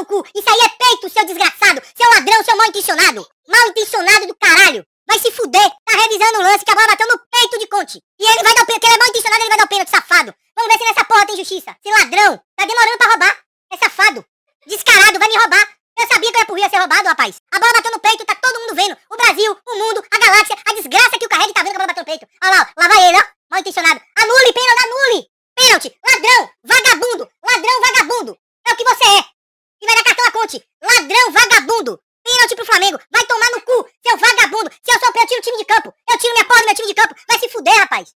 no cu! Isso aí é peito, seu desgraçado! Seu ladrão, seu mal intencionado! Mal intencionado do caralho! Vai se fuder! Tá revisando o lance que a bola bateu no peito de Conte! E ele vai dar o pênalti, ele é mal intencionado, ele vai dar o pênalti, safado! Vamos ver se nessa porra tem justiça! Esse ladrão! Tá demorando pra roubar! É safado! Descarado, vai me roubar! Eu sabia que eu ia por ia ser roubado, rapaz! A bola bateu no peito, tá todo mundo vendo! O Brasil, o mundo, a galáxia, a desgraça que o carregue tá vendo que a bola bateu no peito! Olha lá, ó. lá vai ele, ó! Mal intencionado! Anule, pênalti, anule! Pênalti! Ladrão! Vagabundo! Ladrão, vagabundo! É o que você é! ladrão, vagabundo! Pênalti pro Flamengo! Vai tomar no cu, seu vagabundo! Se eu sou o eu tiro o time de campo! Eu tiro minha porra do meu time de campo!